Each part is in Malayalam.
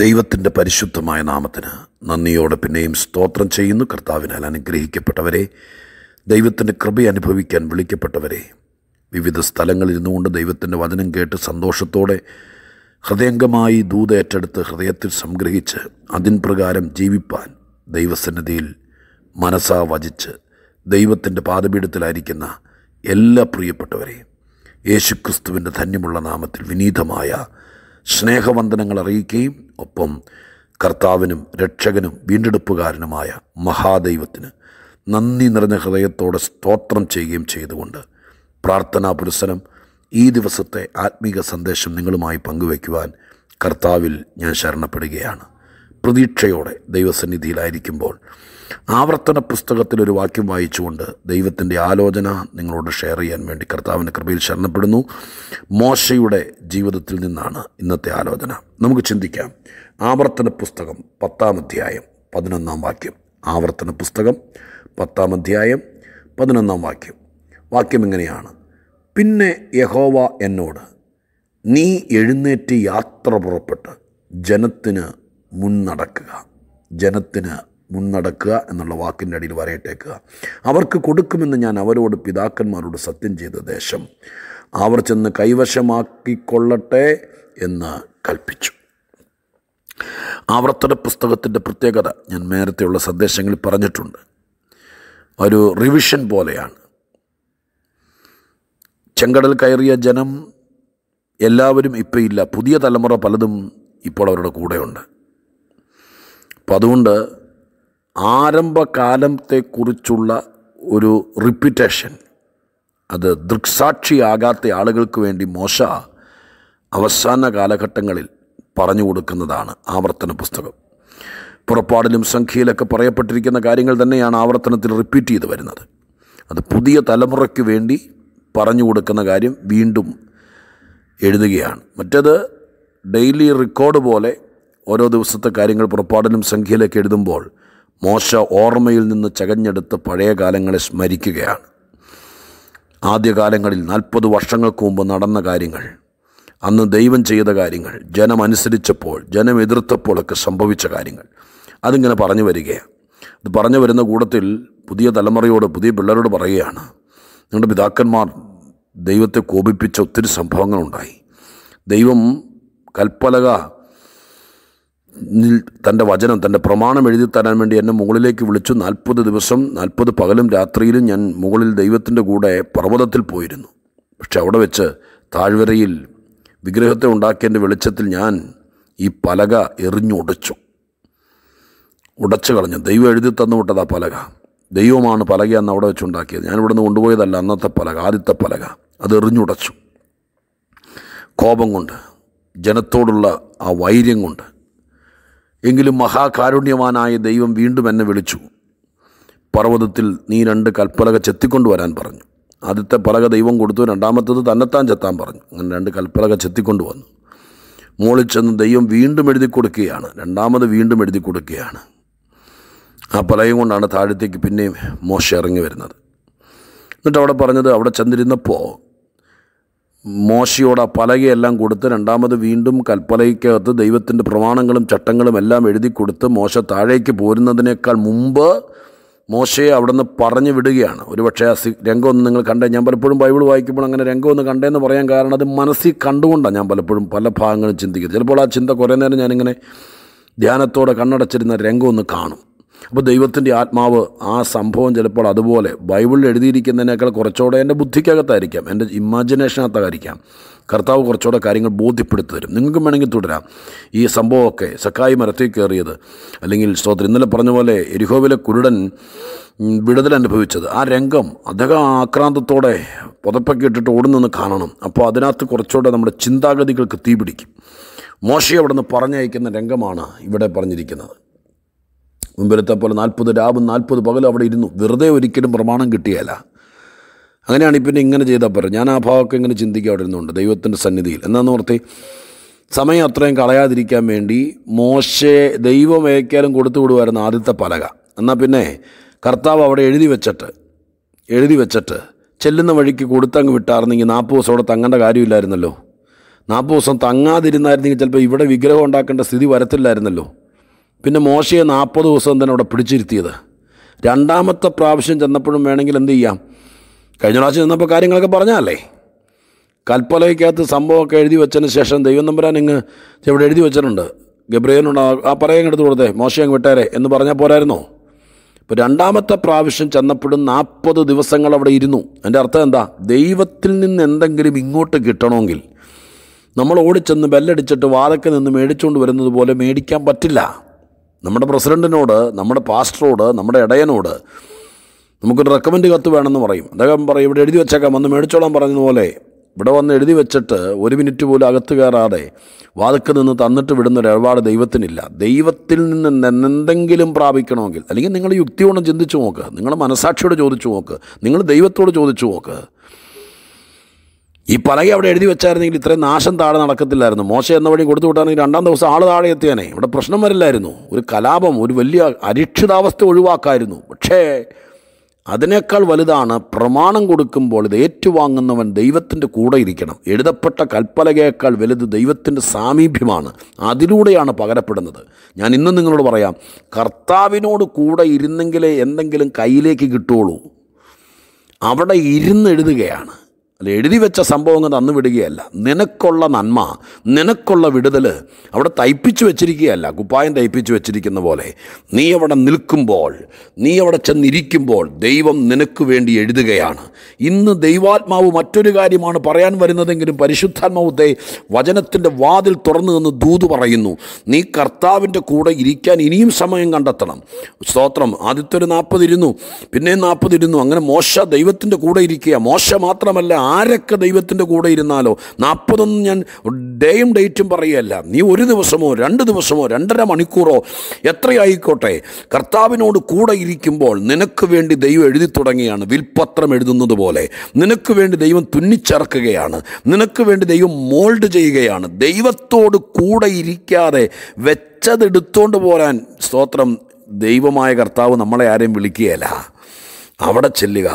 ദൈവത്തിൻ്റെ പരിശുദ്ധമായ നാമത്തിന് നന്ദിയോടെ പിന്നെയും സ്തോത്രം ചെയ്യുന്നു കർത്താവിനാൽ അനുഗ്രഹിക്കപ്പെട്ടവരെ ദൈവത്തിൻ്റെ കൃപ അനുഭവിക്കാൻ വിളിക്കപ്പെട്ടവരെ വിവിധ സ്ഥലങ്ങളിൽ നിന്നുകൊണ്ട് ദൈവത്തിൻ്റെ വചനം കേട്ട് സന്തോഷത്തോടെ ഹൃദയംഗമായി ദൂതേറ്റെടുത്ത് ഏറ്റെടുത്ത് ഹൃദയത്തിൽ സംഗ്രഹിച്ച് അതിൻ പ്രകാരം ജീവിപ്പാൻ ദൈവസന്നിധിയിൽ മനസ്സാ വചിച്ച് ദൈവത്തിൻ്റെ പാതപീഠത്തിലായിരിക്കുന്ന എല്ലാ പ്രിയപ്പെട്ടവരെയും യേശുക്രിസ്തുവിൻ്റെ ധന്യമുള്ള നാമത്തിൽ വിനീതമായ സ്നേഹവന്ദനങ്ങൾ അറിയിക്കുകയും ഒപ്പം കർത്താവിനും രക്ഷകനും വീണ്ടെടുപ്പുകാരനുമായ മഹാദൈവത്തിന് നന്ദി നിറഞ്ഞ ഹൃദയത്തോടെ സ്തോത്രം ചെയ്യുകയും ചെയ്തുകൊണ്ട് പ്രാർത്ഥനാ പുരസരം ഈ ദിവസത്തെ ആത്മീക സന്ദേശം നിങ്ങളുമായി പങ്കുവയ്ക്കുവാൻ കർത്താവിൽ ഞാൻ ശരണപ്പെടുകയാണ് പ്രതീക്ഷയോടെ ദൈവസന്നിധിയിലായിരിക്കുമ്പോൾ ആവർത്തന പുസ്തകത്തിൽ ഒരു വാക്യം വായിച്ചുകൊണ്ട് ദൈവത്തിൻ്റെ ആലോചന നിങ്ങളോട് ഷെയർ ചെയ്യാൻ വേണ്ടി കർത്താവിൻ്റെ കൃപയിൽ ശരണപ്പെടുന്നു മോശയുടെ ജീവിതത്തിൽ നിന്നാണ് ഇന്നത്തെ ആലോചന നമുക്ക് ചിന്തിക്കാം ആവർത്തന പുസ്തകം പത്താം അധ്യായം പതിനൊന്നാം വാക്യം ആവർത്തന പുസ്തകം പത്താം അധ്യായം പതിനൊന്നാം വാക്യം വാക്യം ഇങ്ങനെയാണ് പിന്നെ യഹോവ എന്നോട് നീ എഴുന്നേറ്റ് യാത്ര പുറപ്പെട്ട് ജനത്തിന് മുന്നടക്കുക ജനത്തിന് മുന്നടക്കുക എന്നുള്ള വാക്കിൻ്റെ അടിയിൽ വരയിട്ടേക്കുക അവർക്ക് കൊടുക്കുമെന്ന് ഞാൻ അവരോട് പിതാക്കന്മാരോട് സത്യം ചെയ്ത ദേശം അവർ ചെന്ന് കൈവശമാക്കിക്കൊള്ളട്ടെ എന്ന് കൽപ്പിച്ചു ആവർത്തന പുസ്തകത്തിൻ്റെ പ്രത്യേകത ഞാൻ നേരത്തെയുള്ള സന്ദേശങ്ങളിൽ പറഞ്ഞിട്ടുണ്ട് ഒരു റിവിഷൻ പോലെയാണ് ചെങ്കടൽ കയറിയ ജനം എല്ലാവരും ഇപ്പോൾ ഇല്ല പുതിയ തലമുറ പലതും ഇപ്പോൾ അവരുടെ കൂടെയുണ്ട് അപ്പം അതുകൊണ്ട് ആരംഭകാലത്തെക്കുറിച്ചുള്ള ഒരു റിപ്പിറ്റേഷൻ അത് ദൃക്സാക്ഷിയാകാത്ത ആളുകൾക്ക് വേണ്ടി മോശ അവസാന കാലഘട്ടങ്ങളിൽ പറഞ്ഞു കൊടുക്കുന്നതാണ് ആവർത്തന പുസ്തകം പുറപ്പാടിലും സംഖ്യയിലൊക്കെ പറയപ്പെട്ടിരിക്കുന്ന കാര്യങ്ങൾ തന്നെയാണ് ആവർത്തനത്തിൽ റിപ്പീറ്റ് ചെയ്ത് വരുന്നത് അത് പുതിയ തലമുറയ്ക്ക് വേണ്ടി പറഞ്ഞു കൊടുക്കുന്ന കാര്യം വീണ്ടും എഴുതുകയാണ് മറ്റേത് ഡെയിലി റെക്കോർഡ് പോലെ ഓരോ ദിവസത്തെ കാര്യങ്ങൾ പുറപ്പാടിലും സംഖ്യയിലൊക്കെ എഴുതുമ്പോൾ മോശ ഓർമ്മയിൽ നിന്ന് ചകഞ്ഞെടുത്ത് പഴയ കാലങ്ങളെ സ്മരിക്കുകയാണ് ആദ്യകാലങ്ങളിൽ നാൽപ്പത് വർഷങ്ങൾക്ക് മുമ്പ് നടന്ന കാര്യങ്ങൾ അന്ന് ദൈവം ചെയ്ത കാര്യങ്ങൾ ജനം അനുസരിച്ചപ്പോൾ ജനം എതിർത്തപ്പോഴൊക്കെ സംഭവിച്ച കാര്യങ്ങൾ അതിങ്ങനെ പറഞ്ഞു വരികയാണ് അത് പറഞ്ഞു വരുന്ന കൂട്ടത്തിൽ പുതിയ തലമുറയോട് പുതിയ പിള്ളേരോട് പറയുകയാണ് നിങ്ങളുടെ പിതാക്കന്മാർ ദൈവത്തെ കോപിപ്പിച്ച ഒത്തിരി സംഭവങ്ങളുണ്ടായി ദൈവം കൽപ്പലക തൻ്റെ വചനം തൻ്റെ പ്രമാണം എഴുതി തരാൻ വേണ്ടി എന്നെ മുകളിലേക്ക് വിളിച്ചു നാൽപ്പത് ദിവസം നാൽപ്പത് പകലും രാത്രിയിലും ഞാൻ മുകളിൽ ദൈവത്തിൻ്റെ കൂടെ പർവ്വതത്തിൽ പോയിരുന്നു പക്ഷെ അവിടെ വെച്ച് താഴ്വരയിൽ വിഗ്രഹത്തെ ഉണ്ടാക്കിയതിൻ്റെ വെളിച്ചത്തിൽ ഞാൻ ഈ പലക എറിഞ്ഞുടച്ചു ഉടച്ചു കളഞ്ഞു ദൈവം എഴുതി തന്നു വിട്ടതാ പലക ദൈവമാണ് പലക അന്ന് അവിടെ വെച്ചുണ്ടാക്കിയത് ഞാൻ ഇവിടുന്ന് കൊണ്ടുപോയതല്ല അന്നത്തെ പലക ആദ്യത്തെ പലക അത് എറിഞ്ഞുടച്ചു കോപം കൊണ്ട് ജനത്തോടുള്ള ആ വൈര്യം കൊണ്ട് എങ്കിലും മഹാകാരുണ്യവാനായ ദൈവം വീണ്ടും എന്നെ വിളിച്ചു പർവ്വതത്തിൽ നീ രണ്ട് കൽപ്പലക ചെത്തിക്കൊണ്ടുവരാൻ പറഞ്ഞു ആദ്യത്തെ പലക ദൈവം കൊടുത്തു രണ്ടാമത്തത് തന്നെത്താൻ ചെത്താൻ പറഞ്ഞു അങ്ങനെ രണ്ട് കൽപ്പലക ചെത്തിക്കൊണ്ടു വന്നു മോളിൽ ചെന്ന് ദൈവം വീണ്ടും എഴുതി കൊടുക്കുകയാണ് രണ്ടാമത് വീണ്ടും എഴുതി കൊടുക്കുകയാണ് ആ പലകയും കൊണ്ടാണ് താഴത്തേക്ക് പിന്നെയും മോശം ഇറങ്ങി വരുന്നത് എന്നിട്ട് അവിടെ പറഞ്ഞത് അവിടെ ചെന്നിരുന്നപ്പോൾ മോശയോടെ ആ പലകയെല്ലാം കൊടുത്ത് രണ്ടാമത് വീണ്ടും കൽപ്പലയ്ക്കകത്ത് ദൈവത്തിൻ്റെ പ്രമാണങ്ങളും ചട്ടങ്ങളും എല്ലാം എഴുതി കൊടുത്ത് മോശ താഴേക്ക് പോരുന്നതിനേക്കാൾ മുമ്പ് മോശയെ അവിടുന്ന് പറഞ്ഞു വിടുകയാണ് ഒരുപക്ഷെ ആ രംഗമൊന്നും നിങ്ങൾ കണ്ടേ ഞാൻ പലപ്പോഴും ബൈബിൾ വായിക്കുമ്പോൾ അങ്ങനെ രംഗമൊന്നും കണ്ടേന്ന് പറയാൻ കാരണം അത് മനസ്സിൽ കണ്ടുകൊണ്ടാണ് ഞാൻ പലപ്പോഴും പല ഭാഗങ്ങളും ചിന്തിക്കുന്നത് ചിലപ്പോൾ ആ ചിന്ത കുറേ നേരം ഞാനിങ്ങനെ ധ്യാനത്തോടെ കണ്ണടച്ചിരുന്ന രംഗമൊന്ന് കാണും അപ്പോൾ ദൈവത്തിൻ്റെ ആത്മാവ് ആ സംഭവം ചിലപ്പോൾ അതുപോലെ ബൈബിളിൽ എഴുതിയിരിക്കുന്നതിനേക്കാൾ കുറച്ചുകൂടെ എൻ്റെ ബുദ്ധിക്കകത്തായിരിക്കാം എൻ്റെ ഇമാജിനേഷനകത്തായിരിക്കാം കർത്താവ് കുറച്ചുകൂടെ കാര്യങ്ങൾ ബോധ്യപ്പെടുത്തി തരും നിങ്ങൾക്കും വേണമെങ്കിൽ തുടരാം ഈ സംഭവമൊക്കെ സക്കായി മരത്തിൽ കയറിയത് അല്ലെങ്കിൽ സ്തോത്രം ഇന്നലെ പറഞ്ഞ പോലെ എരിഹോവിലെ കുരുടൻ വിടുതൽ അനുഭവിച്ചത് ആ രംഗം അദ്ദേഹം ആക്രാന്തത്തോടെ പുതപ്പൊക്കെ ഇട്ടിട്ട് ഓടുന്നെന്ന് കാണണം അപ്പോൾ അതിനകത്ത് കുറച്ചുകൂടെ നമ്മുടെ ചിന്താഗതികൾക്ക് തീപിടിക്കും മോശം അവിടെ നിന്ന് പറഞ്ഞയക്കുന്ന രംഗമാണ് ഇവിടെ പറഞ്ഞിരിക്കുന്നത് മുമ്പിലത്തെ പോലെ നാൽപ്പത് രാവും നാൽപ്പത് പകലും അവിടെ ഇരുന്നു വെറുതെ ഒരിക്കലും പ്രമാണം കിട്ടിയല്ല അങ്ങനെയാണ് ഇപ്പം ഇങ്ങനെ ചെയ്താൽ പറയും ഞാൻ ആ ഭാഗമൊക്കെ ഇങ്ങനെ ചിന്തിക്കുക അവിടെ ഇരുന്നുണ്ട് ദൈവത്തിൻ്റെ സന്നിധിയിൽ എന്നാന്ന് ഓർത്തി സമയം അത്രയും കളയാതിരിക്കാൻ വേണ്ടി മോശെ ദൈവം ഏക്കാലും കൊടുത്തു വിടുമായിരുന്നു ആദ്യത്തെ പലക എന്നാൽ പിന്നെ കർത്താവ് അവിടെ എഴുതി വെച്ചിട്ട് എഴുതി വെച്ചിട്ട് ചെല്ലുന്ന വഴിക്ക് കൊടുത്തങ്ങ് വിട്ടായിരുന്നെങ്കിൽ നാൽപ്പത് ദിവസം അവിടെ തങ്ങേണ്ട കാര്യമില്ലായിരുന്നല്ലോ നാൽപ്പത് ദിവസം തങ്ങാതിരുന്നായിരുന്നെങ്കിൽ ചിലപ്പോൾ ഇവിടെ വിഗ്രഹം ഉണ്ടാക്കേണ്ട സ്ഥിതി വരത്തില്ലായിരുന്നല്ലോ പിന്നെ മോശയെ നാൽപ്പത് ദിവസം തന്നെ അവിടെ പിടിച്ചിരുത്തിയത് രണ്ടാമത്തെ പ്രാവശ്യം ചെന്നപ്പോഴും വേണമെങ്കിൽ എന്ത് ചെയ്യാം കഴിഞ്ഞ പ്രാവശ്യം ചെന്നപ്പോൾ കാര്യങ്ങളൊക്കെ പറഞ്ഞാലേ കൽപ്പലയ്ക്കകത്ത് സംഭവമൊക്കെ എഴുതി വെച്ചതിന് ശേഷം ദൈവം നമ്പരാൻ ഇങ്ങ് ഇവിടെ എഴുതി വെച്ചിട്ടുണ്ട് ഗബ്രിയലിനോട് ആ പറയങ്ങ് എടുത്ത് കൊടുത്തേ മോശം അങ്ങ് വിട്ടേരെ എന്ന് പറഞ്ഞാൽ പോരായിരുന്നോ ഇപ്പോൾ രണ്ടാമത്തെ പ്രാവശ്യം ചെന്നപ്പോഴും നാൽപ്പത് ദിവസങ്ങൾ അവിടെ ഇരുന്നു എൻ്റെ അർത്ഥം എന്താ ദൈവത്തിൽ നിന്ന് എന്തെങ്കിലും ഇങ്ങോട്ട് കിട്ടണമെങ്കിൽ നമ്മൾ ഓടിച്ചെന്ന് ബെല്ലടിച്ചിട്ട് വാതൊക്കെ നിന്ന് മേടിച്ചുകൊണ്ട് വരുന്നത് പോലെ മേടിക്കാൻ പറ്റില്ല നമ്മുടെ പ്രസിഡൻറ്റിനോട് നമ്മുടെ പാസ്റ്ററോട് നമ്മുടെ ഇടയനോട് നമുക്കൊരു റെക്കമെൻഡ് കത്ത് വേണമെന്ന് പറയും അദ്ദേഹം പറയും ഇവിടെ എഴുതി വെച്ചേക്കാം വന്ന് മേടിച്ചോളാൻ പറഞ്ഞതുപോലെ ഇവിടെ വന്ന് എഴുതി വെച്ചിട്ട് ഒരു മിനിറ്റ് പോലും അകത്ത് കയറാതെ വാതുക്ക് നിന്ന് തന്നിട്ട് വിടുന്ന ഒരു ഇടപാട് ദൈവത്തിനില്ല ദൈവത്തിൽ നിന്ന് എന്തെങ്കിലും പ്രാപിക്കണമെങ്കിൽ അല്ലെങ്കിൽ നിങ്ങൾ യുക്തി കൊണ്ട് ചിന്തിച്ചു നോക്ക് നിങ്ങൾ മനസാക്ഷിയോട് ചോദിച്ചു നോക്ക് നിങ്ങൾ ദൈവത്തോട് ചോദിച്ചു നോക്ക് ഈ പലക അവിടെ എഴുതി വെച്ചായിരുന്നെങ്കിൽ ഇത്രയും നാശം താഴെ നടക്കത്തില്ലായിരുന്നു മോശ എന്ന വഴി കൊടുത്തു വിട്ടാണെങ്കിൽ രണ്ടാം ദിവസം ആൾ താഴെ എത്തിയാനേ ഇവിടെ പ്രശ്നം വരില്ലായിരുന്നു ഒരു കലാപം ഒരു വലിയ അരിക്ഷിതാവസ്ഥ ഒഴിവാക്കായിരുന്നു പക്ഷേ അതിനേക്കാൾ വലുതാണ് പ്രമാണം കൊടുക്കുമ്പോൾ ഇത് ഏറ്റുവാങ്ങുന്നവൻ ദൈവത്തിൻ്റെ കൂടെ ഇരിക്കണം എഴുതപ്പെട്ട കൽപ്പലകയേക്കാൾ വലുത് ദൈവത്തിൻ്റെ സാമീപ്യമാണ് അതിലൂടെയാണ് പകരപ്പെടുന്നത് ഞാൻ ഇന്നും നിങ്ങളോട് പറയാം കർത്താവിനോട് കൂടെ ഇരുന്നെങ്കിലേ എന്തെങ്കിലും കയ്യിലേക്ക് കിട്ടുള്ളൂ അവിടെ ഇരുന്ന് എഴുതുകയാണ് അല്ല എഴുതി വെച്ച സംഭവങ്ങൾ തന്നു വിടുകയല്ല നിനക്കുള്ള നന്മ നിനക്കുള്ള വിടുതൽ അവിടെ തയ്പ്പിച്ചു വെച്ചിരിക്കുകയല്ല കുപ്പായം തയ്പ്പിച്ചു വെച്ചിരിക്കുന്ന പോലെ നീ അവിടെ നിൽക്കുമ്പോൾ നീ അവിടെ ചെന്നിരിക്കുമ്പോൾ ദൈവം നിനക്ക് വേണ്ടി എഴുതുകയാണ് ഇന്ന് ദൈവാത്മാവ് മറ്റൊരു കാര്യമാണ് പറയാൻ വരുന്നതെങ്കിലും പരിശുദ്ധാത്മാവത്തെ വചനത്തിൻ്റെ വാതിൽ തുറന്നു നിന്ന് ദൂത് പറയുന്നു നീ കർത്താവിൻ്റെ കൂടെ ഇരിക്കാൻ ഇനിയും സമയം കണ്ടെത്തണം സ്തോത്രം ആദ്യത്തെ ഒരു നാൽപ്പതിരുന്നു പിന്നെയും നാൽപ്പതിരുന്നു അങ്ങനെ മോശ ദൈവത്തിൻ്റെ കൂടെ ഇരിക്കുക മോശ മാത്രമല്ല ആരൊക്കെ ദൈവത്തിൻ്റെ കൂടെ ഇരുന്നാലോ നാൽപ്പതൊന്നും ഞാൻ ഡേയും ഡേറ്റും പറയുകയല്ല നീ ഒരു ദിവസമോ രണ്ട് ദിവസമോ രണ്ടര മണിക്കൂറോ എത്രയായിക്കോട്ടെ കർത്താവിനോട് കൂടെ ഇരിക്കുമ്പോൾ നിനക്ക് വേണ്ടി ദൈവം എഴുതി തുടങ്ങിയാണ് വിൽപത്രം എഴുതുന്നത് പോലെ നിനക്ക് വേണ്ടി ദൈവം തുന്നിച്ചേർക്കുകയാണ് നിനക്ക് വേണ്ടി ദൈവം മോൾഡ് ചെയ്യുകയാണ് ദൈവത്തോട് കൂടെ ഇരിക്കാതെ വെച്ചതെടുത്തോണ്ട് പോരാൻ സ്തോത്രം ദൈവമായ കർത്താവ് നമ്മളെ ആരെയും വിളിക്കുകയല്ല അവിടെ ചെല്ലുക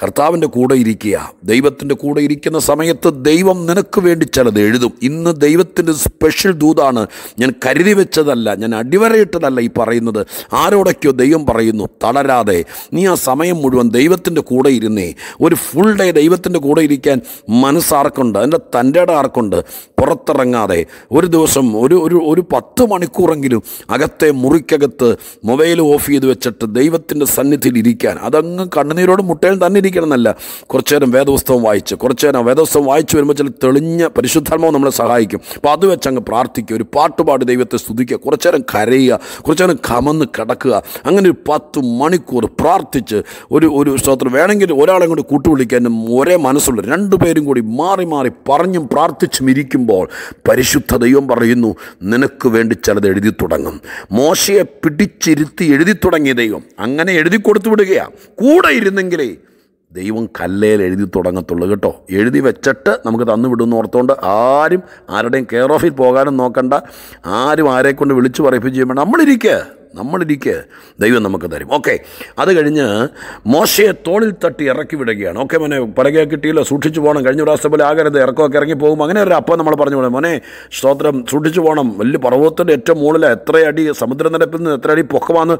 കർത്താവിൻ്റെ കൂടെ ഇരിക്കുക ദൈവത്തിൻ്റെ കൂടെ ഇരിക്കുന്ന സമയത്ത് ദൈവം നിനക്ക് വേണ്ടി ചിലത് എഴുതും ഇന്ന് ദൈവത്തിൻ്റെ സ്പെഷ്യൽ ദൂതാണ് ഞാൻ കരുതി വെച്ചതല്ല ഞാൻ അടിവരയിട്ടതല്ല ഈ പറയുന്നത് ആരോടൊക്കെയോ ദൈവം പറയുന്നു തളരാതെ നീ ആ സമയം മുഴുവൻ ദൈവത്തിൻ്റെ കൂടെ ഇരുന്നേ ഒരു ഫുൾ ഡേ ദൈവത്തിൻ്റെ കൂടെ ഇരിക്കാൻ മനസ്സാർക്കുണ്ട് അതിൻ്റെ തൻ്റെ ആർക്കുണ്ട് പുറത്തിറങ്ങാതെ ഒരു ദിവസം ഒരു ഒരു ഒരു പത്ത് മണിക്കൂറെങ്കിലും അകത്തെ മുറിക്കകത്ത് മൊബൈൽ ഓഫ് ചെയ്ത് വെച്ചിട്ട് ദൈവത്തിൻ്റെ സന്നിധിയിൽ ഇരിക്കാൻ അതങ്ങ് കണ്ണുനീരോട് മുട്ടയിൽ തന്നെ ചിന്തിക്കണം എന്നല്ല കുറച്ചു നേരം വേദപുസ്തകം വായിച്ച് കുറച്ചു നേരം വേദപുസ്തകം വായിച്ച് വരുമ്പോൾ ചില തെളിഞ്ഞ പരിശുദ്ധാത്മാവ് നമ്മളെ സഹായിക്കും അപ്പോൾ അത് വെച്ച് അങ്ങ് പ്രാർത്ഥിക്കുക ഒരു പാട്ടുപാട് ദൈവത്തെ സ്തുതിക്കുക കുറച്ചു നേരം കരയുക കുറച്ചു നേരം കമന്ന് കിടക്കുക അങ്ങനെ ഒരു പത്ത് മണിക്കൂർ പ്രാർത്ഥിച്ച് ഒരു ഒരു സ്ത്രോത്രം വേണമെങ്കിൽ ഒരാളെ കൂടി കൂട്ടുവിളിക്കാനും ഒരേ മനസ്സുള്ള രണ്ടുപേരും കൂടി മാറി മാറി പറഞ്ഞും പ്രാർത്ഥിച്ചും ഇരിക്കുമ്പോൾ പരിശുദ്ധ ദൈവം പറയുന്നു നിനക്ക് വേണ്ടി ചിലത് എഴുതി തുടങ്ങും മോശയെ പിടിച്ചിരുത്തി എഴുതി തുടങ്ങിയ ദൈവം അങ്ങനെ എഴുതി കൊടുത്തു വിടുകയാണ് കൂടെ ഇരുന്നെങ്കിലേ ദൈവം കല്ലേൽ എഴുതി തുടങ്ങത്തുള്ളൂ കേട്ടോ എഴുതി വെച്ചിട്ട് നമുക്ക് തന്നു വിടുമെന്ന് ഓർത്തുകൊണ്ട് ആരും ആരുടെയും കെയർ ഓഫിൽ പോകാനും നോക്കണ്ട ആരും ആരെക്കൊണ്ട് വിളിച്ചു പറയിപ്പിക്കുകയും ചെയ്യുമ്പോൾ നമ്മളിരിക്കുക നമ്മളിരിക്കുക ദൈവം നമുക്ക് തരും ഓക്കെ അത് കഴിഞ്ഞ് മോശയെ തോളിൽ തട്ടി ഇറക്കി വിടുകയാണ് ഓക്കെ മോനെ പലകെ കിട്ടിയില്ല സൂക്ഷിച്ചു പോകണം കഴിഞ്ഞ പ്രാവശ്യം പോലെ ആകരുത് ഇറക്കമൊക്കെ ഇറങ്ങി പോകും അങ്ങനെ ഒരു അപ്പം നമ്മൾ പറഞ്ഞു പോകണം മോനെ സ്തോത്രം സൂക്ഷിച്ചു പോകണം വലിയ പർവ്വതത്തിൻ്റെ ഏറ്റവും മുകളിൽ എത്ര അടി സമുദ്രനിരപ്പിൽ നിന്ന് എത്ര അടി പൊക്കമാണ്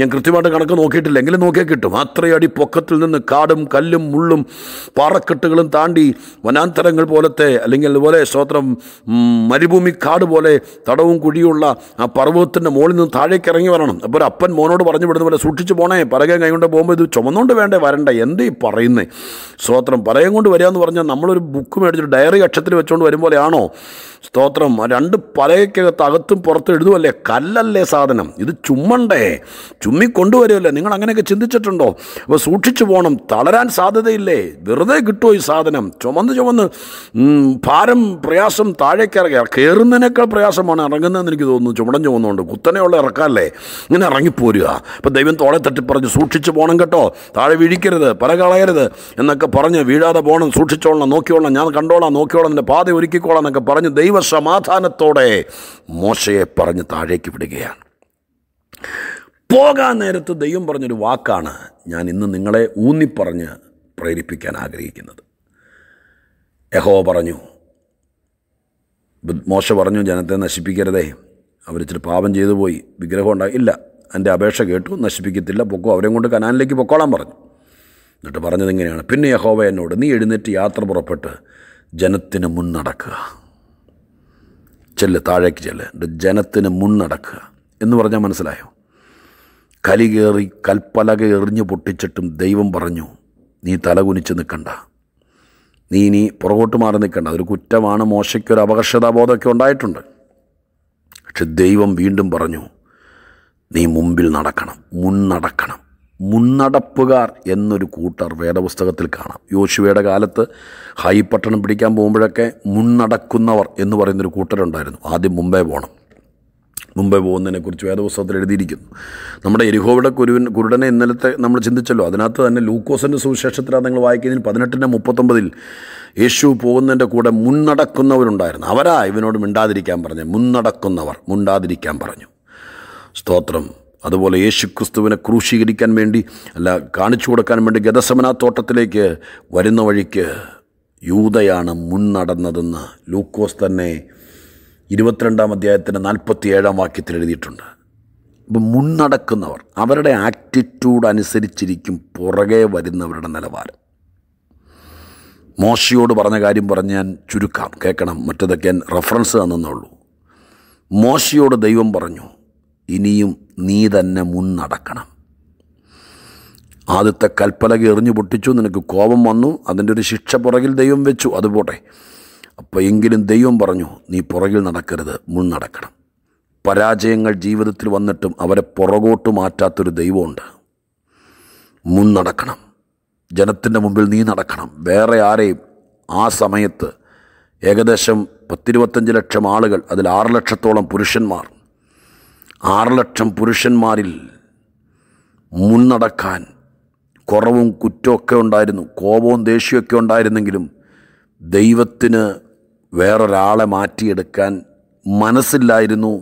ഞാൻ കൃത്യമായിട്ട് കണക്ക് നോക്കിയിട്ടില്ല എങ്കിലും നോക്കിയാൽ കിട്ടും അത്ര അടി പൊക്കത്തിൽ നിന്ന് കാടും കല്ലും മുള്ളും പാറക്കെട്ടുകളും താണ്ടി വനാന്തരങ്ങൾ പോലത്തെ അല്ലെങ്കിൽ അതുപോലെ സ്തോത്രം മരുഭൂമി കാട് പോലെ തടവും കുഴിയുള്ള ആ പർവ്വതത്തിൻ്റെ മുകളിൽ നിന്ന് താഴേക്കിറങ്ങി ഇറങ്ങി വരണം അപ്പോൾ ഒരു അപ്പൻ മോനോട് പറഞ്ഞു വിടുന്ന പോലെ സൂക്ഷിച്ചു പോണേ പറകെ കൈകൊണ്ട് പോകുമ്പോൾ ഇത് ചുമന്നുകൊണ്ട് വേണ്ടേ വരണ്ട എന്ത് ഈ പറയുന്നേ സ്തോത്രം പറയും കൊണ്ട് വരിക എന്ന് പറഞ്ഞാൽ നമ്മളൊരു ബുക്ക് മേടിച്ചൊരു ഡയറി അക്ഷത്തിൽ വെച്ചുകൊണ്ട് വരും പോലെയാണോ സ്തോത്രം രണ്ട് പലകയ്ക്കകത്ത് അകത്തും പുറത്തും എഴുതുമല്ലേ കല്ലല്ലേ സാധനം ഇത് ചുമ്മണ്ടേ ചുമ്മി കൊണ്ടുവരുമല്ലേ നിങ്ങൾ അങ്ങനെയൊക്കെ ചിന്തിച്ചിട്ടുണ്ടോ അപ്പോൾ സൂക്ഷിച്ചു പോകണം തളരാൻ സാധ്യതയില്ലേ വെറുതെ കിട്ടുമോ ഈ സാധനം ചുമന്ന് ചുമന്ന് ഭാരം പ്രയാസം താഴേക്ക് ഇറക്കുക കയറുന്നതിനേക്കാൾ പ്രയാസമാണ് ഇറങ്ങുന്നതെന്ന് എനിക്ക് തോന്നുന്നു ചുമടം ചുമന്നുകൊണ്ട് കുത്തനെയുള്ള ഇറക്കമല്ലേ ഇങ്ങനെ ഇറങ്ങിപ്പോരുക അപ്പോൾ ദൈവം തോളെ തട്ടി പറഞ്ഞ് സൂക്ഷിച്ച് പോകണം കേട്ടോ താഴെ വീഴിക്കരുത് പരകളയരുത് എന്നൊക്കെ പറഞ്ഞ് വീഴാതെ പോകണം സൂക്ഷിച്ചോളണം നോക്കിയോളണം ഞാൻ കണ്ടോളാം നോക്കിയോളാം എൻ്റെ പാത ഒരുക്കിക്കോളാം എന്നൊക്കെ പറഞ്ഞ് ദൈവ സമാധാനത്തോടെ മോശയെ പറഞ്ഞ് താഴേക്ക് വിടുകയാണ് പോകാൻ നേരത്ത് ദൈവം പറഞ്ഞൊരു വാക്കാണ് ഞാൻ ഇന്ന് നിങ്ങളെ ഊന്നിപ്പറഞ്ഞ് പ്രേരിപ്പിക്കാൻ ആഗ്രഹിക്കുന്നത് യഹോ പറഞ്ഞു മോശ പറഞ്ഞു ജനത്തെ നശിപ്പിക്കരുതേ അവർ ഇച്ചിരി പാപം ചെയ്തു പോയി വിഗ്രഹം ഉണ്ടായി ഇല്ല എൻ്റെ അപേക്ഷ കേട്ടു നശിപ്പിക്കത്തില്ല പൊക്കോ അവരെയും കൊണ്ട് കനാലിലേക്ക് പൊക്കോളാൻ പറഞ്ഞു എന്നിട്ട് പറഞ്ഞത് എങ്ങനെയാണ് പിന്നെ യഹോവ എന്നോട് നീ എഴുന്നേറ്റ് യാത്ര പുറപ്പെട്ട് ജനത്തിന് മുന്നടക്കുക ചെല്ല് താഴേക്ക് ചെല്ല് എന്നിട്ട് ജനത്തിന് മുന്നടക്കുക എന്ന് പറഞ്ഞാൽ മനസ്സിലായോ കലി കയറി കൽപ്പലക എറിഞ്ഞു പൊട്ടിച്ചിട്ടും ദൈവം പറഞ്ഞു നീ തലകുനിച്ച് നിൽക്കണ്ട നീ ഇനി പുറകോട്ട് മാറി നിൽക്കണ്ട അതൊരു കുറ്റമാണ് മോശയ്ക്കൊരു അപകർഷതാബോധമൊക്കെ ഉണ്ടായിട്ടുണ്ട് പക്ഷെ ദൈവം വീണ്ടും പറഞ്ഞു നീ മുമ്പിൽ നടക്കണം മുന്നടക്കണം മുന്നടപ്പുകാർ എന്നൊരു കൂട്ടർ വേദപുസ്തകത്തിൽ കാണാം യോശുവയുടെ കാലത്ത് പട്ടണം പിടിക്കാൻ പോകുമ്പോഴൊക്കെ മുന്നടക്കുന്നവർ എന്ന് പറയുന്നൊരു കൂട്ടരുണ്ടായിരുന്നു ആദ്യം മുമ്പേ പോകണം മുമ്പേ കുറിച്ച് വേദപുസ്തകത്തിൽ എഴുതിയിരിക്കുന്നു നമ്മുടെ എരിഹോവിടെ കുരുവൻ കുരുടനെ ഇന്നലത്തെ നമ്മൾ ചിന്തിച്ചല്ലോ അതിനകത്ത് തന്നെ ലൂക്കോസിൻ്റെ സുവിശേഷത്തിലാണ് നിങ്ങൾ വായിക്കുന്നതിന് പതിനെട്ടിൻ്റെ മുപ്പത്തൊമ്പതിൽ യേശു പോകുന്നതിൻ്റെ കൂടെ മുന്നടക്കുന്നവരുണ്ടായിരുന്നു അവരാ ഇവനോട് മിണ്ടാതിരിക്കാൻ പറഞ്ഞു മുന്നടക്കുന്നവർ മുണ്ടാതിരിക്കാൻ പറഞ്ഞു സ്തോത്രം അതുപോലെ യേശുക്രിസ്തുവിനെ ക്രൂശീകരിക്കാൻ വേണ്ടി അല്ല കാണിച്ചു കൊടുക്കാൻ വേണ്ടി ഗതസമന തോട്ടത്തിലേക്ക് വരുന്ന വഴിക്ക് യൂതയാണ് നടന്നതെന്ന് ലൂക്കോസ് തന്നെ ഇരുപത്തിരണ്ടാം അധ്യായത്തിൻ്റെ നാൽപ്പത്തി ഏഴാം വാക്യത്തിൽ എഴുതിയിട്ടുണ്ട് ഇപ്പം മുന്നടക്കുന്നവർ അവരുടെ ആറ്റിറ്റ്യൂഡ് അനുസരിച്ചിരിക്കും പുറകെ വരുന്നവരുടെ നിലവാരം മോശയോട് പറഞ്ഞ കാര്യം പറഞ്ഞ് ഞാൻ ചുരുക്കാം കേൾക്കണം മറ്റതൊക്കെ ഞാൻ റെഫറൻസ് തന്നെന്നുള്ളൂ മോശയോട് ദൈവം പറഞ്ഞു ഇനിയും നീ തന്നെ മുന്നടക്കണം ആദ്യത്തെ കൽപ്പലക എറിഞ്ഞു പൊട്ടിച്ചു നിനക്ക് കോപം വന്നു അതിൻ്റെ ഒരു ശിക്ഷ പുറകിൽ ദൈവം വെച്ചു അതുപോട്ടെ അപ്പോൾ എങ്കിലും ദൈവം പറഞ്ഞു നീ പുറകിൽ നടക്കരുത് മുൻ നടക്കണം പരാജയങ്ങൾ ജീവിതത്തിൽ വന്നിട്ടും അവരെ പുറകോട്ട് മാറ്റാത്തൊരു ദൈവമുണ്ട് മുൻ നടക്കണം ജനത്തിൻ്റെ മുമ്പിൽ നീ നടക്കണം വേറെ ആരെയും ആ സമയത്ത് ഏകദേശം പത്തിരുപത്തഞ്ച് ലക്ഷം ആളുകൾ അതിൽ ആറ് ലക്ഷത്തോളം പുരുഷന്മാർ ആറ് ലക്ഷം പുരുഷന്മാരിൽ മുന്നടക്കാൻ കുറവും കുറ്റമൊക്കെ ഉണ്ടായിരുന്നു കോപവും ദേഷ്യമൊക്കെ ഉണ്ടായിരുന്നെങ്കിലും ദൈവത്തിന് വേറൊരാളെ മാറ്റിയെടുക്കാൻ മനസ്സില്ലായിരുന്നു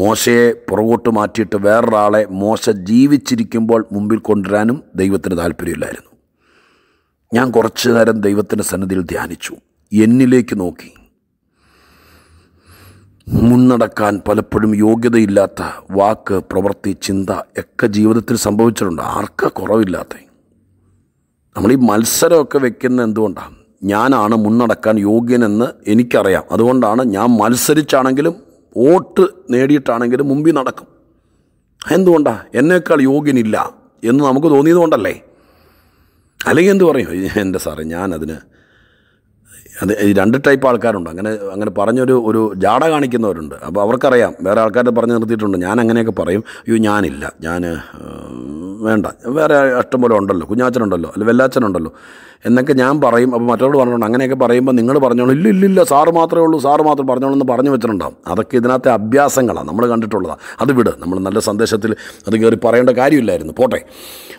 മോശയെ പുറകോട്ട് മാറ്റിയിട്ട് വേറൊരാളെ മോശ ജീവിച്ചിരിക്കുമ്പോൾ മുമ്പിൽ കൊണ്ടുവരാനും ദൈവത്തിന് താല്പര്യമില്ലായിരുന്നു ഞാൻ കുറച്ചു നേരം ദൈവത്തിൻ്റെ സന്നിധിയിൽ ധ്യാനിച്ചു എന്നിലേക്ക് നോക്കി മുന്നടക്കാൻ പലപ്പോഴും യോഗ്യതയില്ലാത്ത വാക്ക് പ്രവൃത്തി ചിന്ത ഒക്കെ ജീവിതത്തിൽ സംഭവിച്ചിട്ടുണ്ട് ആർക്കാ കുറവില്ലാത്ത നമ്മൾ ഈ മത്സരമൊക്കെ വെക്കുന്ന എന്തുകൊണ്ടാണ് ഞാനാണ് മുന്നടക്കാൻ യോഗ്യനെന്ന് എനിക്കറിയാം അതുകൊണ്ടാണ് ഞാൻ മത്സരിച്ചാണെങ്കിലും വോട്ട് നേടിയിട്ടാണെങ്കിലും മുമ്പിൽ നടക്കും എന്തുകൊണ്ടാണ് എന്നേക്കാൾ യോഗ്യനില്ല എന്ന് നമുക്ക് തോന്നിയത് കൊണ്ടല്ലേ അല്ലെങ്കിൽ എന്ത് പറയും എൻ്റെ സാറേ ഞാനതിന് അത് ഈ രണ്ട് ടൈപ്പ് ആൾക്കാരുണ്ട് അങ്ങനെ അങ്ങനെ പറഞ്ഞൊരു ഒരു ജാട കാണിക്കുന്നവരുണ്ട് അപ്പോൾ അവർക്കറിയാം വേറെ ആൾക്കാർ പറഞ്ഞ് നിർത്തിയിട്ടുണ്ട് ഞാൻ അങ്ങനെയൊക്കെ പറയും അയ്യോ ഞാനില്ല ഞാൻ വേണ്ട വേറെ അഷ്ടം പോലെ ഉണ്ടല്ലോ കുഞ്ഞാച്ചനുണ്ടല്ലോ അല്ല വെല്ലാച്ചനുണ്ടല്ലോ എന്നൊക്കെ ഞാൻ പറയും അപ്പോൾ മറ്റവരോട് പറഞ്ഞിട്ടുണ്ട് അങ്ങനെയൊക്കെ പറയുമ്പോൾ നിങ്ങൾ പറഞ്ഞോളൂ ഇല്ല ഇല്ല ഇല്ല സാറ് മാത്രമേ ഉള്ളൂ സാറ് മാത്രം പറഞ്ഞോളൂ എന്ന് പറഞ്ഞു വെച്ചിട്ടുണ്ടാവും അതൊക്കെ ഇതിനകത്തെ അഭ്യാസങ്ങളാണ് നമ്മൾ കണ്ടിട്ടുള്ളതാണ് അത് വിട് നമ്മൾ നല്ല സന്ദേശത്തിൽ അത് കയറി പറയേണ്ട കാര്യമില്ലായിരുന്നു പോട്ടെ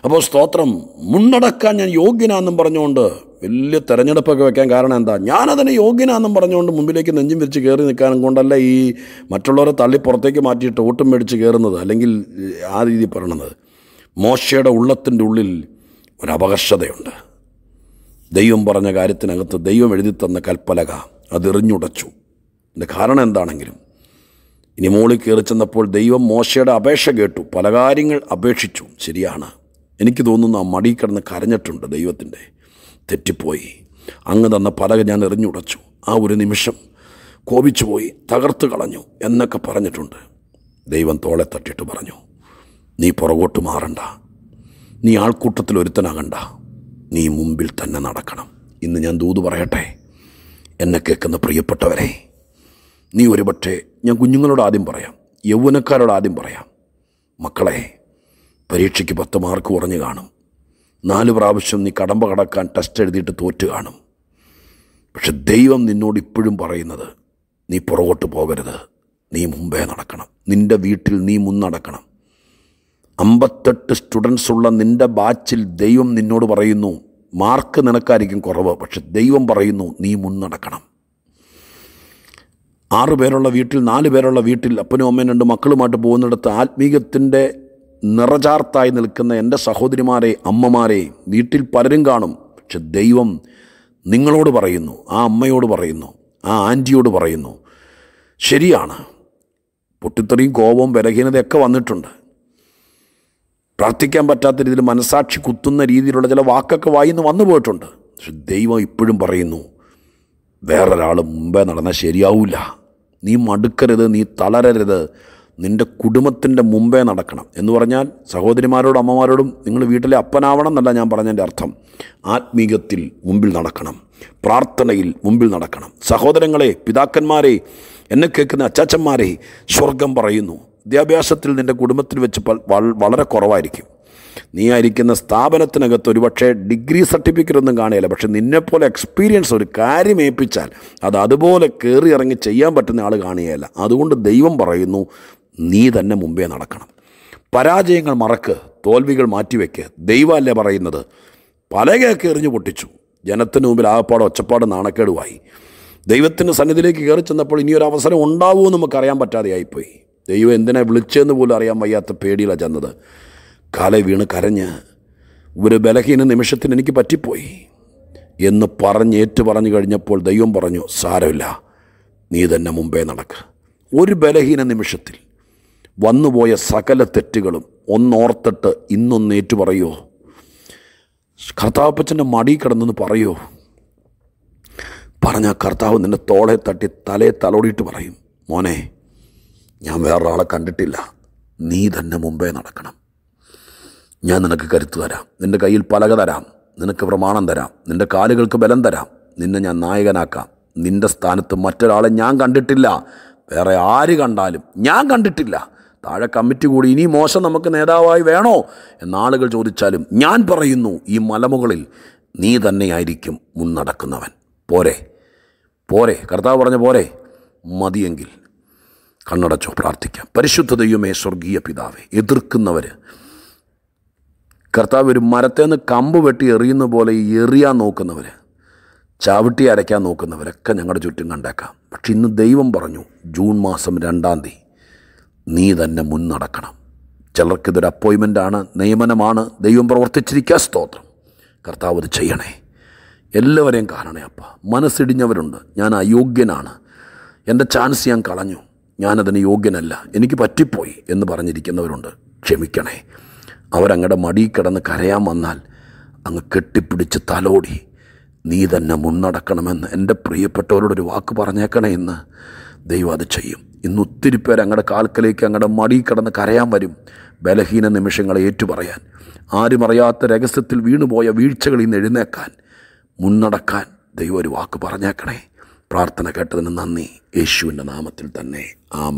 അപ്പോൾ സ്തോത്രം മുന്നടക്കാൻ ഞാൻ യോഗ്യനാണെന്നും പറഞ്ഞുകൊണ്ട് വലിയ തെരഞ്ഞെടുപ്പൊക്കെ വെക്കാൻ കാരണം എന്താ ഞാനതിന് യോഗ്യനാണെന്നും പറഞ്ഞുകൊണ്ട് മുമ്പിലേക്ക് നെഞ്ചും വിരിച്ച് കയറി നിൽക്കാനും കൊണ്ടല്ല ഈ മറ്റുള്ളവരെ തള്ളി പുറത്തേക്ക് മാറ്റിയിട്ട് ഓട്ടം മേടിച്ച് കയറുന്നത് അല്ലെങ്കിൽ ആ രീതി പറയണത് മോശയുടെ ഉള്ളത്തിൻ്റെ ഉള്ളിൽ ഒരപകർഷതയുണ്ട് ദൈവം പറഞ്ഞ കാര്യത്തിനകത്ത് ദൈവം എഴുതി തന്ന കൽപ്പലക അതെറിഞ്ഞുടച്ചു എൻ്റെ കാരണം എന്താണെങ്കിലും ഇനി മോളിൽ കയറി ചെന്നപ്പോൾ ദൈവം മോശയുടെ അപേക്ഷ കേട്ടു പല കാര്യങ്ങൾ അപേക്ഷിച്ചു ശരിയാണ് എനിക്ക് തോന്നുന്നു ആ മടി കിടന്ന് കരഞ്ഞിട്ടുണ്ട് ദൈവത്തിൻ്റെ തെറ്റിപ്പോയി അങ്ങ് തന്ന പലക ഞാൻ എറിഞ്ഞുടച്ചു ആ ഒരു നിമിഷം പോയി തകർത്ത് കളഞ്ഞു എന്നൊക്കെ പറഞ്ഞിട്ടുണ്ട് ദൈവം തോളെ തട്ടിട്ട് പറഞ്ഞു നീ പുറകോട്ട് മാറണ്ട നീ ആൾക്കൂട്ടത്തിൽ ഒരുത്തനാകണ്ട നീ മുമ്പിൽ തന്നെ നടക്കണം ഇന്ന് ഞാൻ ദൂത് പറയട്ടെ എന്നെ കേൾക്കുന്ന പ്രിയപ്പെട്ടവരെ നീ ഒരുപക്ഷെ ഞാൻ കുഞ്ഞുങ്ങളോട് ആദ്യം പറയാം യൗവനക്കാരോട് ആദ്യം പറയാം മക്കളെ പരീക്ഷയ്ക്ക് പത്ത് മാർക്ക് കുറഞ്ഞു കാണും നാല് പ്രാവശ്യം നീ കടമ്പ കടക്കാൻ ടെസ്റ്റ് എഴുതിയിട്ട് തോറ്റു കാണും പക്ഷെ ദൈവം നിന്നോട് ഇപ്പോഴും പറയുന്നത് നീ പുറകോട്ട് പോകരുത് നീ മുമ്പേ നടക്കണം നിൻ്റെ വീട്ടിൽ നീ മുന്നടക്കണം അമ്പത്തെട്ട് സ്റ്റുഡൻസ് ഉള്ള നിൻ്റെ ബാച്ചിൽ ദൈവം നിന്നോട് പറയുന്നു മാർക്ക് നിനക്കായിരിക്കും കുറവ് പക്ഷെ ദൈവം പറയുന്നു നീ മുന്നടക്കണം ആറ് പേരുള്ള വീട്ടിൽ നാല് പേരുള്ള വീട്ടിൽ അപ്പനും അമ്മയും രണ്ട് മക്കളുമായിട്ട് പോകുന്നിടത്ത് ആത്മീകത്തിൻ്റെ നിറചാർത്തായി നിൽക്കുന്ന എൻ്റെ സഹോദരിമാരെ അമ്മമാരെ വീട്ടിൽ പലരും കാണും പക്ഷെ ദൈവം നിങ്ങളോട് പറയുന്നു ആ അമ്മയോട് പറയുന്നു ആ ആൻറ്റിയോട് പറയുന്നു ശരിയാണ് പൊട്ടിത്തെറിയും കോപവും ബലഹീനതയൊക്കെ വന്നിട്ടുണ്ട് പ്രാർത്ഥിക്കാൻ പറ്റാത്ത രീതിയിൽ മനസാക്ഷി കുത്തുന്ന രീതിയിലുള്ള ചില വാക്കൊക്കെ വായിന്ന് വന്നു പോയിട്ടുണ്ട് പക്ഷെ ദൈവം ഇപ്പോഴും പറയുന്നു വേറൊരാൾ മുമ്പേ നടന്നാൽ ശരിയാവില്ല നീ മടുക്കരുത് നീ തളരരുത് നിൻ്റെ കുടുംബത്തിൻ്റെ മുമ്പേ നടക്കണം എന്ന് പറഞ്ഞാൽ സഹോദരിമാരോടും അമ്മമാരോടും നിങ്ങൾ വീട്ടിലെ അപ്പനാവണം എന്നല്ല ഞാൻ പറഞ്ഞതിൻ്റെ അർത്ഥം ആത്മീയത്തിൽ മുമ്പിൽ നടക്കണം പ്രാർത്ഥനയിൽ മുമ്പിൽ നടക്കണം സഹോദരങ്ങളെ പിതാക്കന്മാരെ എന്നെ കേൾക്കുന്ന അച്ചാച്ചന്മാരെ സ്വർഗം പറയുന്നു വിദ്യാഭ്യാസത്തിൽ നിൻ്റെ കുടുംബത്തിൽ വെച്ച് വളരെ കുറവായിരിക്കും നീ ആയിരിക്കുന്ന സ്ഥാപനത്തിനകത്ത് ഒരുപക്ഷെ ഡിഗ്രി സർട്ടിഫിക്കറ്റ് ഒന്നും കാണുകയില്ല പക്ഷേ നിന്നെപ്പോലെ എക്സ്പീരിയൻസ് ഒരു കാര്യം ഏൽപ്പിച്ചാൽ അത് അതുപോലെ കയറി ഇറങ്ങി ചെയ്യാൻ പറ്റുന്ന ആൾ കാണുകയല്ല അതുകൊണ്ട് ദൈവം പറയുന്നു നീ തന്നെ മുമ്പേ നടക്കണം പരാജയങ്ങൾ മറക്ക് തോൽവികൾ മാറ്റിവെക്ക് ദൈവമല്ലേ പറയുന്നത് പലകയൊക്കെ എറിഞ്ഞു പൊട്ടിച്ചു ജനത്തിന് മുമ്പിൽ ആകപ്പാട് ഒച്ചപ്പാട് നാണക്കേടുമായി ദൈവത്തിൻ്റെ സന്നിധിയിലേക്ക് കയറി ചെന്നപ്പോൾ ഇനിയൊരു അവസരം ഉണ്ടാവുമെന്ന് നമുക്കറിയാൻ പറ്റാതെയായിപ്പോയി ദൈവം എന്തിനാ വിളിച്ചതെന്ന് പോലും അറിയാൻ വയ്യാത്ത പേടിയിലാണ് ചെന്നത് കല വീണ് കരഞ്ഞ് ഒരു ബലഹീന നിമിഷത്തിന് എനിക്ക് പറ്റിപ്പോയി എന്ന് പറഞ്ഞ് ഏറ്റു പറഞ്ഞു കഴിഞ്ഞപ്പോൾ ദൈവം പറഞ്ഞു സാരമില്ല നീ തന്നെ മുമ്പേ നടക്കുക ഒരു ബലഹീന നിമിഷത്തിൽ വന്നുപോയ സകല തെറ്റുകളും ഒന്നോർത്തിട്ട് ഇന്നൊന്ന് ഏറ്റു കർത്താവപ്പച്ചൻ്റെ മടി കിടന്നെന്ന് പറയോ പറഞ്ഞ കർത്താവ് നിന്നെ തോളെ തട്ടി തലേ തലോടിയിട്ട് പറയും മോനെ ഞാൻ വേറൊരാളെ കണ്ടിട്ടില്ല നീ തന്നെ മുമ്പേ നടക്കണം ഞാൻ നിനക്ക് കരുത്തു തരാം നിൻ്റെ കയ്യിൽ പലക തരാം നിനക്ക് പ്രമാണം തരാം നിൻ്റെ കാലുകൾക്ക് ബലം തരാം നിന്നെ ഞാൻ നായകനാക്കാം നിൻ്റെ സ്ഥാനത്ത് മറ്റൊരാളെ ഞാൻ കണ്ടിട്ടില്ല വേറെ ആര് കണ്ടാലും ഞാൻ കണ്ടിട്ടില്ല താഴെ കമ്മിറ്റി കൂടി ഇനി മോശം നമുക്ക് നേതാവായി വേണോ എന്നാളുകൾ ചോദിച്ചാലും ഞാൻ പറയുന്നു ഈ മലമുകളിൽ നീ തന്നെയായിരിക്കും മുന്നടക്കുന്നവൻ പോരെ പോരെ കർത്താവ് പറഞ്ഞ പോരെ മതിയെങ്കിൽ കണ്ണടച്ചോ പ്രാർത്ഥിക്കാം പരിശുദ്ധ ദൈവമേ സ്വർഗീയ പിതാവെ എതിർക്കുന്നവർ കർത്താവ് ഒരു മരത്തിൽ നിന്ന് കമ്പ് വെട്ടി എറിയുന്ന പോലെ എറിയാൻ നോക്കുന്നവർ ചവിട്ടി അരയ്ക്കാൻ നോക്കുന്നവരൊക്കെ ഞങ്ങളുടെ ചുറ്റും കണ്ടേക്കാം പക്ഷെ ഇന്ന് ദൈവം പറഞ്ഞു ജൂൺ മാസം രണ്ടാം തീയതി നീ തന്നെ മുന്നടക്കണം ചിലർക്കിതൊരു അപ്പോയിൻമെൻ്റാണ് നിയമനമാണ് ദൈവം പ്രവർത്തിച്ചിരിക്കുക സ്തോത്രം കർത്താവ് അത് ചെയ്യണേ എല്ലാവരെയും കാണണേ അപ്പ മനസ്സിടിഞ്ഞവരുണ്ട് ഞാൻ അയോഗ്യനാണ് എൻ്റെ ചാൻസ് ഞാൻ കളഞ്ഞു ഞാനതിന് യോഗ്യനല്ല എനിക്ക് പറ്റിപ്പോയി എന്ന് പറഞ്ഞിരിക്കുന്നവരുണ്ട് ക്ഷമിക്കണേ അവരങ്ങടെ മടി കിടന്ന് കരയാൻ വന്നാൽ അങ്ങ് കെട്ടിപ്പിടിച്ച് തലോടി നീ തന്നെ മുന്നടക്കണമെന്ന് എൻ്റെ പ്രിയപ്പെട്ടവരോടൊരു വാക്ക് പറഞ്ഞേക്കണേ ഇന്ന് ദൈവം അത് ചെയ്യും ഇന്ന് ഒത്തിരി പേർ അങ്ങയുടെ കാൽക്കലേക്ക് അങ്ങടെ മടി കടന്ന് കരയാൻ വരും ബലഹീന നിമിഷങ്ങളെ ഏറ്റുപറയാൻ ആരും അറിയാത്ത രഹസ്യത്തിൽ വീണുപോയ വീഴ്ചകളിൽ നിന്ന് എഴുന്നേക്കാൻ മുന്നടക്കാൻ ദൈവം ഒരു വാക്ക് പറഞ്ഞേക്കണേ പ്രാർത്ഥന കേട്ടതിന് നന്ദി യേശുവിൻ്റെ നാമത്തിൽ തന്നെ ആ